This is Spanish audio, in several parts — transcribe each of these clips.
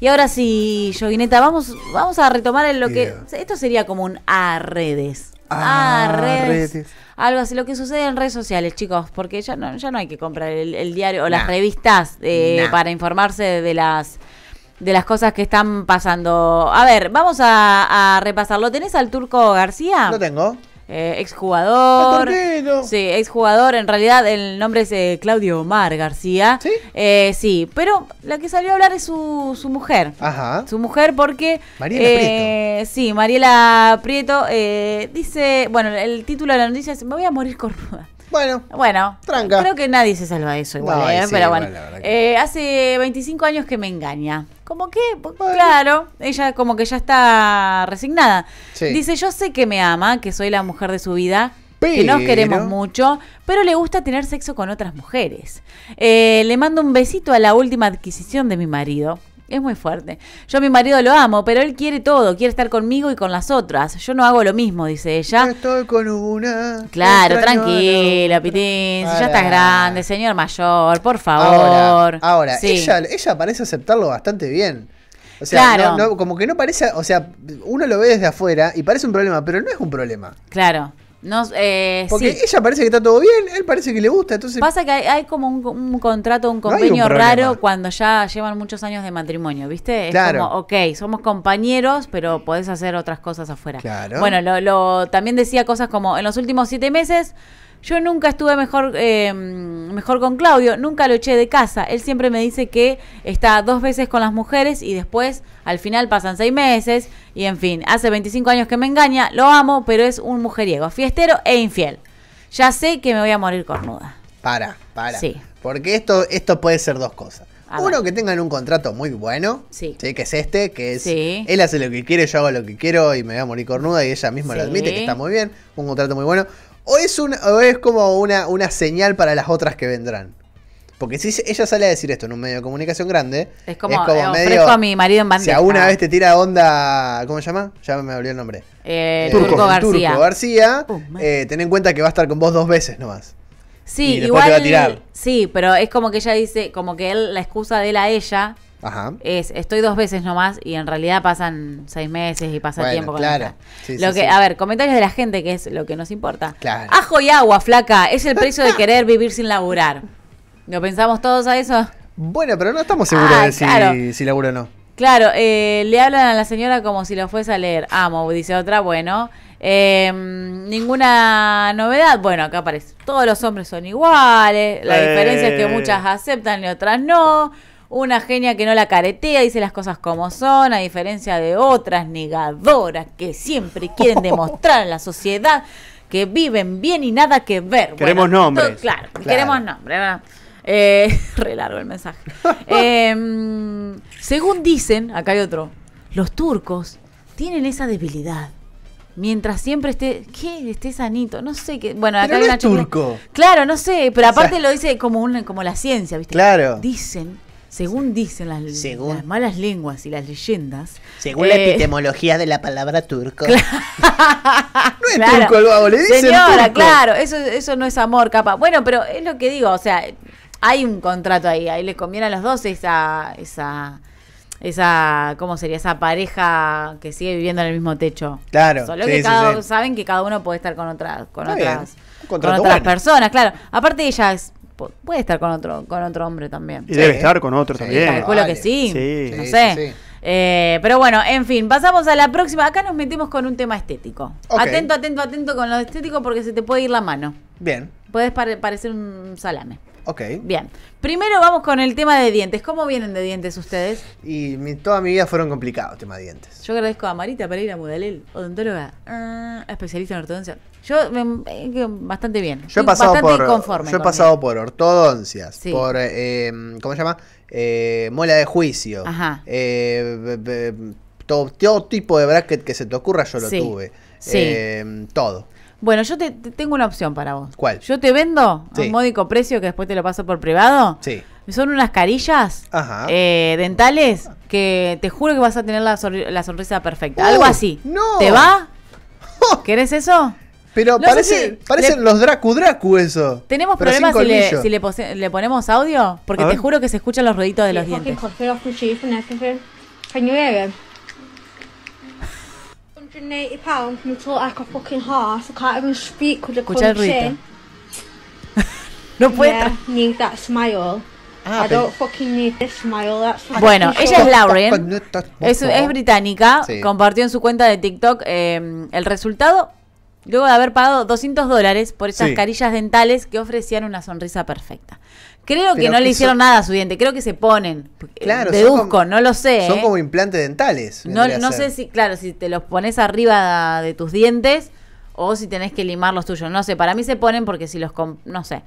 Y ahora sí, Yoguineta, vamos, vamos a retomar en lo que. Esto sería como un a redes. redes. Algo así, lo que sucede en redes sociales, chicos, porque ya no, ya no hay que comprar el, diario o las revistas eh, para informarse de las de las cosas que están pasando. A ver, vamos a, a repasarlo. ¿Tenés al Turco García? Lo tengo eh, exjugador. Sí, exjugador. En realidad el nombre es eh, Claudio Omar García. Eh, ¿Sí? pero la que salió a hablar es su, su mujer. Ajá. Su mujer porque... Mariela eh, Prieto. Sí, Mariela Prieto dice... Bueno, el título de la noticia es Me voy a morir cornuda. Bueno, bueno tranca. creo que nadie se salva de eso igual, pero bueno. hace 25 años que me engaña. Como que, claro, ella como que ya está resignada. Dice, yo sé que me ama, que soy la mujer de su vida, que nos queremos mucho, pero le gusta tener sexo con otras mujeres. Eh, le mando un besito a la última adquisición de mi marido. Es muy fuerte. Yo a mi marido lo amo, pero él quiere todo, quiere estar conmigo y con las otras. Yo no hago lo mismo, dice ella. Estoy con una. Claro, tranquila, Pitín. ya estás grande, señor mayor, por favor. Ahora, ella, ella parece aceptarlo bastante bien. O sea, no, como que no parece, o sea, uno lo ve desde afuera y parece un problema, pero no es un problema. Claro. No, eh, Porque ella parece que está todo bien, él parece que le gusta, entonces... Pasa que hay, como un, contrato, un convenio raro cuando ya llevan muchos años de matrimonio, ¿viste? Es claro. como, ok, somos compañeros, pero podés hacer otras cosas afuera. Claro. Bueno, lo, también decía cosas como, en los últimos siete meses yo nunca estuve mejor, eh, mejor con Claudio, nunca lo eché de casa. Él siempre me dice que está dos veces con las mujeres y después, al final, pasan seis meses. Y en fin, hace 25 años que me engaña, lo amo, pero es un mujeriego, fiestero e infiel. Ya sé que me voy a morir cornuda. Para, para. Sí. Porque esto, esto puede ser dos cosas. Uno, que tengan un contrato muy bueno. Sí. que es este, que es. Él hace lo que quiere, yo hago lo que quiero y me voy a morir cornuda y ella misma lo admite, que está muy bien. Un contrato muy bueno. O es, un, es como una, una señal para las otras que vendrán. Porque si ella sale a decir esto en un medio de comunicación grande, es como, es eh, medio, a mi marido en bandeja. Si alguna vez te tira onda, ¿cómo se llama? Ya me olvidé el nombre. Eh, eh, Turco, García. Turco García, oh, ten en cuenta que va a estar con vos dos veces nomás. Sí, igual. Sí, pero es como que ella dice, como que él, la excusa de él a ella es, estoy dos veces nomás y en realidad pasan seis meses y pasa tiempo. Con claro. lo que, A ver, comentarios de la gente, que es lo que nos importa. Ajo y agua, flaca, es el precio de querer vivir sin laburar. ¿Lo pensamos todos a eso? Bueno, pero no estamos seguros ah, de si, laburo o no. Claro, eh, le hablan a la señora como si lo fuese a leer. Amo, ah, dice otra, bueno. Em, ninguna novedad. Bueno, acá aparece. Todos los hombres son iguales. La diferencia es que eh. muchas aceptan y otras no. Una genia que no la caretea, dice las cosas como son, a diferencia de otras negadoras que siempre quieren demostrar a la sociedad que viven bien y nada que ver. Queremos nombre. nombres. claro, queremos nombres. Eh, re el mensaje. Em, según dicen, acá hay otro, los turcos tienen esa debilidad. Mientras siempre esté, ¿qué? Esté sanito, no sé qué. Bueno, acá hay una es turco. Claro, no sé, pero aparte lo dice como como la ciencia, ¿viste? Claro. Dicen según dicen las, malas lenguas y las leyendas. Según la eh, epistemología de la palabra turco. no es turco el le dicen Señora, claro, eso, no es amor, capa Bueno, pero es lo que digo, o sea, hay un contrato ahí, ahí les conviene a los dos esa, esa, esa, ¿cómo sería? Esa pareja que sigue viviendo en el mismo techo. Claro. Solo que cada, saben que cada uno puede estar con otras, con otras, otras personas, claro. Aparte ella puede estar con otro, con otro hombre también. Y debe estar con otro también. Calculo lo que sí. No sé. Eh, pero bueno, en fin, pasamos a la próxima. Acá nos metemos con un tema estético. Atento, atento, atento con lo estético porque se te puede ir la mano. Bien. Puedes parecer un salame. Ok. Bien. Primero vamos con el tema de dientes. ¿Cómo vienen de dientes ustedes? Y toda mi vida fueron complicados el tema de dientes. Yo agradezco a Marita Pereira Mudalel, odontóloga, ah, especialista en ortodoncia. Yo me, em, eh, bastante bien. Yo he pasado por conforme yo he pasado por ortodoncias, sí. por em, ¿cómo se llama? Eh, de juicio. Ajá. Eh, todo, tipo de bracket que se te ocurra yo lo tuve. Sí. Em, todo. Bueno, yo te, tengo una opción para vos. ¿Cuál? Yo te vendo a un módico precio que después te lo paso por privado. Sí. Son unas carillas eh, dentales que te juro que vas a tener la, sonrisa perfecta. Algo ¡Uh! así. No. ¿Te va? ¿Querés eso? Pero parece, parecen los Dracu Dracu eso. Tenemos problemas si, le, ponemos audio, porque te juro que se escuchan los rueditos de los dientes. £180 for me to like a fucking horse. I can't even speak because a Escucha no puede. Yeah, need that smile. Ah, I don't fucking need this smile. That's bueno, ella es Lauren, es, es británica, sí. compartió en su cuenta de TikTok eh, el resultado Luego de haber pagado 200 dólares por esas carillas dentales que ofrecían una sonrisa perfecta. Creo que no le hicieron nada a su diente, creo que se ponen. Eh, claro, deduzco, no lo sé. Son ¿eh? como implantes dentales. No, sé si, claro, si te los pones arriba de tus dientes o si tenés que limar los tuyos. No sé, para mí se ponen porque si los... No sé.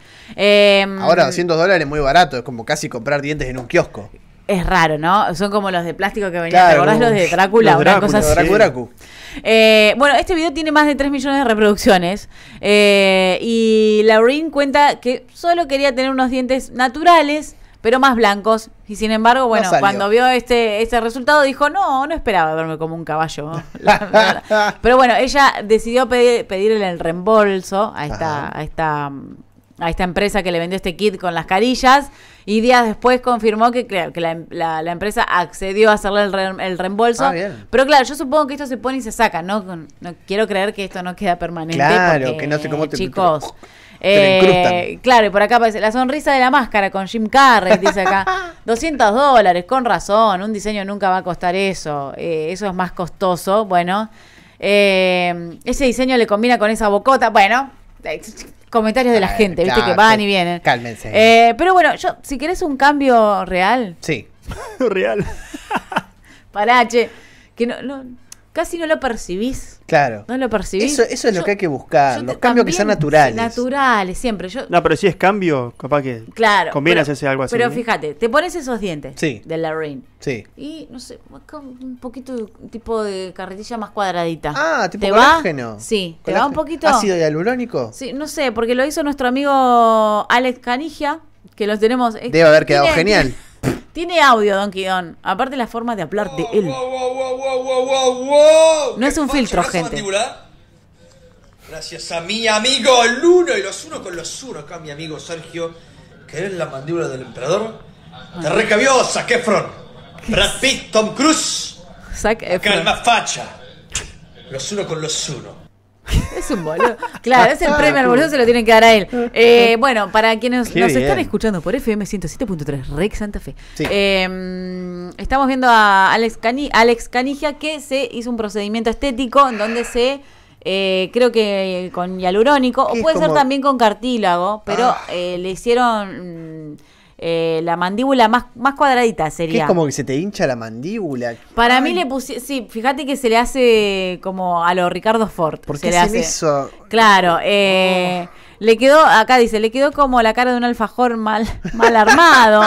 Ahora 200 em, dólares es muy barato, es como casi comprar dientes en un kiosco es raro, ¿no? Son como los de plástico que venían, ¿te los de Drácula? una así. Drácula, eh, bueno, este video tiene más de 3 millones de reproducciones. Eh, y Laurin cuenta que solo quería tener unos dientes naturales, pero más blancos. Y sin embargo, bueno, cuando vio este, este resultado dijo, no, no esperaba verme como un caballo. pero bueno, ella decidió pedir, pedirle el reembolso a esta, a esta mm, a esta empresa que le vendió este kit con las carillas y días después confirmó que, que la, empresa accedió a hacerle el, reembolso. Ah, Pero claro, yo supongo que esto se pone y se saca, ¿no? no, quiero creer que esto no queda permanente. Claro, que no sé cómo te... Chicos. Eh, claro, y por acá aparece la sonrisa de la máscara con Jim Carrey, dice acá. 200 dólares, con razón, un diseño nunca va a costar eso. Eh, eso es más costoso, bueno. Eh, ese diseño le combina con esa bocota, bueno, comentarios de la ah, gente, viste que van y vienen. Cálmense. Eh, pero bueno, yo, si querés un cambio real. Sí. real. Parache. Que no, no, casi no lo percibís. Claro. No lo percibís. Eso, es lo que hay que buscar, los cambios que sean naturales. Naturales, siempre. Yo, no, pero si es cambio, capaz que claro, conviene hacerse algo así. Pero fíjate, te pones esos dientes sí. de la Sí. Y, no sé, un poquito tipo de carretilla más cuadradita. Ah, tipo ¿Te colágeno. Sí, te va un poquito. ¿Ácido hialurónico? Sí, no sé, porque lo hizo nuestro amigo Alex Canigia, que los tenemos. Debe haber quedado genial. Tiene audio, Don Quijón Aparte la forma de hablar de él. No es un filtro, gente. Gracias a mi amigo el Luno y los uno con los uno acá, mi amigo Sergio, que es la mandíbula del emperador. Te recabió Zac Efron, Brad Pitt, Tom Cruise. Calma facha. Los uno con los uno. Es un boludo. Claro, es el premio al boludo, se lo tienen que dar a él. Eh, bueno, para quienes nos están escuchando por FM 107.3, Rex Santa Fe, em, estamos viendo a Alex, Cani Alex Canigia que se hizo un procedimiento estético en donde se. Eh, creo que con hialurónico, o puede ser también con cartílago, pero ah. eh, le hicieron. Eh, la mandíbula más, más cuadradita sería. es como que se te hincha la mandíbula. Para mí le puse sí, fíjate que se le hace como a los Ricardo Fort ¿Por se le hace eso? Claro, eh, oh. le quedó, acá dice, le quedó como la cara de un alfajor mal, mal armado.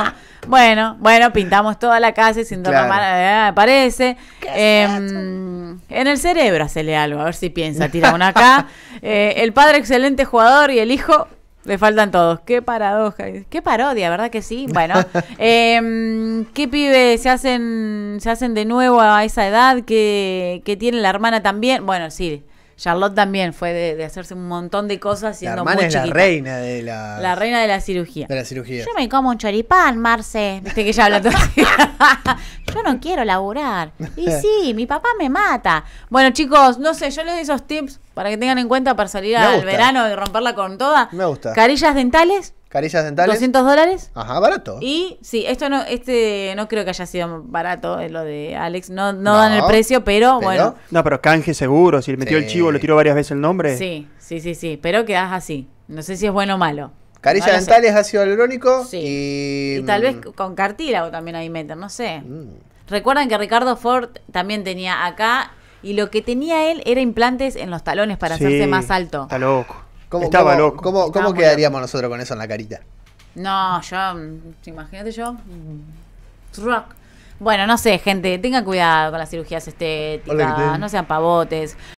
Bueno, bueno, pintamos toda la casa y sin me parece. Em, en el cerebro se le algo, a ver si piensa, tira una acá. Eh, el padre excelente jugador y el hijo le faltan todos. Qué paradoja. Qué parodia, ¿verdad que sí? Bueno, eh, ¿qué pibe se hacen, se hacen de nuevo a esa edad que, que tiene la hermana también? Bueno, sí, Charlotte también fue de, hacerse un montón de cosas siendo la muy es la reina de la... La reina de la cirugía. De la cirugía. Yo me como un choripán, Marce. Viste que ella habla todo Yo no quiero laburar. Y sí, mi papá me mata. Bueno, chicos, no sé, yo les doy esos tips para que tengan en cuenta para salir al verano y romperla con toda. Me gusta. Carillas dentales ¿Carillas dentales. ¿200 dólares? Ajá, barato. Y sí, esto no, este no creo que haya sido barato eh, lo de Alex. No, no, dan el precio, pero, bueno. No, pero canje seguro. Si le metió el chivo, lo tiró varias veces el nombre. Sí, sí, sí, sí. Pero quedas así. No sé si es bueno o malo. ¿Carillas dentales, ácido hialurónico. Sí. Y, tal vez mm. con cartílago también ahí meten, no sé. Mm. Recuerdan que Ricardo Ford también tenía acá y lo que tenía él era implantes en los talones para hacerse más alto. Está loco. ¿Cómo, Estaba quedaríamos nosotros con eso en la carita? No, yo, imagínate yo. Rock. Bueno, no sé, gente, tengan cuidado con las cirugías estéticas, no sean pavotes.